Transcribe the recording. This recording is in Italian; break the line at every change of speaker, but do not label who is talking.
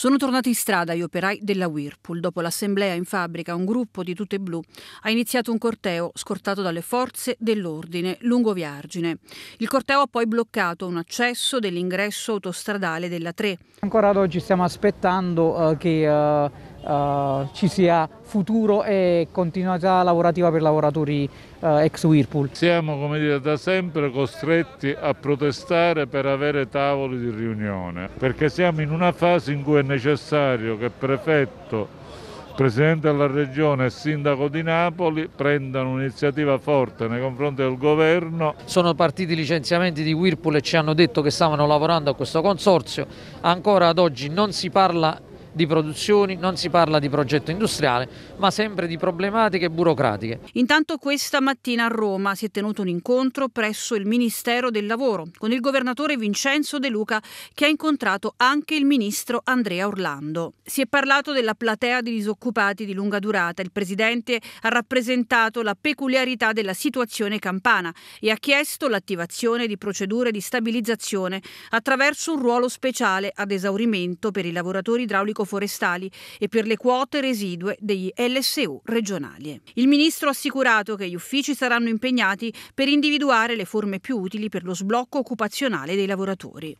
Sono tornati in strada gli operai della Whirlpool. Dopo l'assemblea in fabbrica, un gruppo di tute blu ha iniziato un corteo scortato dalle forze dell'ordine lungo Via Argine. Il corteo ha poi bloccato un accesso dell'ingresso autostradale della 3.
Ancora ad oggi stiamo aspettando uh, che uh eh, ci sia futuro e continuità lavorativa per i lavoratori eh, ex Whirlpool.
Siamo come dire, da sempre costretti a protestare per avere tavoli di riunione, perché siamo in una fase in cui è necessario che prefetto Presidente della Regione e Sindaco di Napoli prendano un'iniziativa forte nei confronti del Governo. Sono partiti i
licenziamenti di Whirlpool e ci hanno detto che stavano lavorando a questo consorzio. Ancora ad oggi non si parla di produzioni, non si parla di progetto industriale, ma sempre di problematiche burocratiche.
Intanto questa mattina a Roma si è tenuto un incontro presso il Ministero del Lavoro con il governatore Vincenzo De Luca che ha incontrato anche il ministro Andrea Orlando. Si è parlato della platea di disoccupati di lunga durata. Il presidente ha rappresentato la peculiarità della situazione campana e ha chiesto l'attivazione di procedure di stabilizzazione attraverso un ruolo speciale ad esaurimento per i lavoratori idraulico forestali e per le quote residue degli LSU regionali. Il ministro ha assicurato che gli uffici saranno impegnati per individuare le forme più utili per lo sblocco occupazionale dei lavoratori.